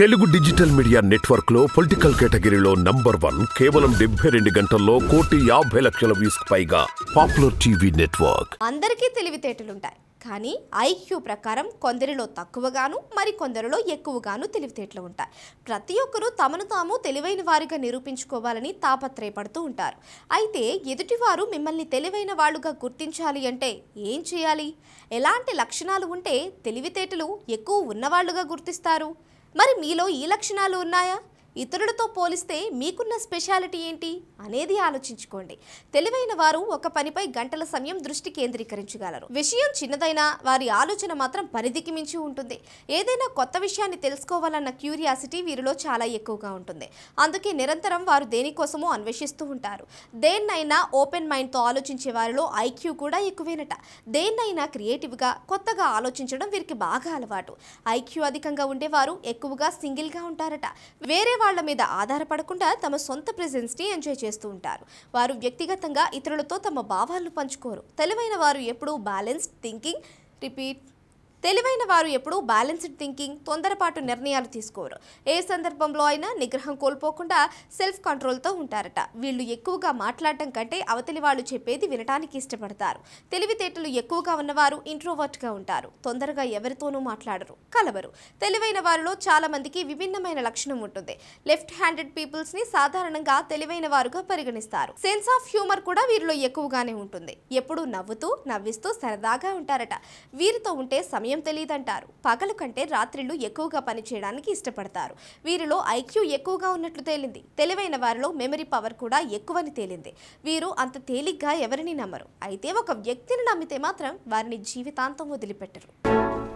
Telugu digital media network లో political కేటగిరీలో number one కేవలం డెబ్బై రెండు గంటల్లో కోటి యాభై లక్షల వ్యూస్ పైగా పాపులర్ టీవీ నెట్వర్క్ అందరికీ తెలివితేటలుంటాయి కానీ ఐక్యూ ప్రకారం కొందరిలో తక్కువగాను మరి కొందరిలో ఎక్కువగాను తెలివితేటలు ఉంటాయి ప్రతి ఒక్కరూ తమను తాము తెలివైన వారిగా నిరూపించుకోవాలని తాపత్రయపడుతూ ఉంటారు అయితే ఎదుటివారు మిమ్మల్ని తెలివైన వాళ్ళుగా గుర్తించాలి అంటే ఏం చేయాలి ఎలాంటి లక్షణాలు ఉంటే తెలివితేటలు ఎక్కువ ఉన్నవాళ్లుగా గుర్తిస్తారు మరి మీలో ఈ లక్షణాలు ఉన్నాయా ఇతరులతో పోలిస్తే మీకున్న స్పెషాలిటీ ఏంటి అనేది ఆలోచించుకోండి తెలివైన వారు ఒక పనిపై గంటల సమయం దృష్టి కేంద్రీకరించగలరు విషయం చిన్నదైనా వారి ఆలోచన మాత్రం పరిధికి మించి ఉంటుంది ఏదైనా కొత్త విషయాన్ని తెలుసుకోవాలన్న క్యూరియాసిటీ వీరిలో చాలా ఎక్కువగా ఉంటుంది అందుకే నిరంతరం వారు దేనికోసమో అన్వేషిస్తూ ఉంటారు దేన్నైనా ఓపెన్ మైండ్తో ఆలోచించే వారిలో ఐక్యూ కూడా ఎక్కువేనట దేన్నైనా క్రియేటివ్గా కొత్తగా ఆలోచించడం వీరికి బాగా అలవాటు ఐక్యూ అధికంగా ఉండేవారు ఎక్కువగా సింగిల్గా ఉంటారట వేరే వాళ్ళ మీద ఆధారపడకుండా తమ సొంత ప్రెజెన్స్ని ఎంజాయ్ చేస్తూ ఉంటారు వారు వ్యక్తిగతంగా ఇతరులతో తమ భావాలను పంచుకోరు తెలివైన వారు ఎప్పుడూ బ్యాలెన్స్డ్ థింకింగ్ రిపీట్ తెలివైన వారు ఎప్పుడూ బ్యాలెన్స్డ్ థింకింగ్ తొందరపాటు నిర్ణయాలు తీసుకోరు ఏ సందర్భంలో అయినా నిగ్రహం కోల్పోకుండా సెల్ఫ్ కంట్రోల్తో ఉంటారట వీళ్ళు ఎక్కువగా మాట్లాడటం కంటే అవతలి వాళ్ళు చెప్పేది వినడానికి ఇష్టపడతారు తెలివితేటలు ఎక్కువగా ఉన్నవారు ఇంట్రోవర్ట్గా ఉంటారు తొందరగా ఎవరితోనూ మాట్లాడరు కలవరు తెలివైన వారిలో చాలా మందికి విభిన్నమైన లక్షణం ఉంటుంది లెఫ్ట్ హ్యాండెడ్ పీపుల్స్ ని సాధారణంగా తెలివైన వారుగా పరిగణిస్తారు సెన్స్ ఆఫ్ హ్యూమర్ కూడా వీరిలో ఎక్కువగానే ఉంటుంది ఎప్పుడూ నవ్వుతూ నవ్విస్తూ సరదాగా ఉంటారట వీరితో ఉంటే సమయం సమయం తెలియదంటారు పగలు కంటే రాత్రిళ్ళు ఎక్కువగా పనిచేయడానికి ఇష్టపడతారు వీరిలో ఐక్యూ ఎక్కువగా ఉన్నట్లు తేలింది తెలివైన వారిలో మెమరీ పవర్ కూడా ఎక్కువని తేలింది వీరు అంత తేలిగ్గా ఎవరిని నమ్మరు అయితే ఒక వ్యక్తిని నమ్మితే మాత్రం వారిని జీవితాంతం వదిలిపెట్టరు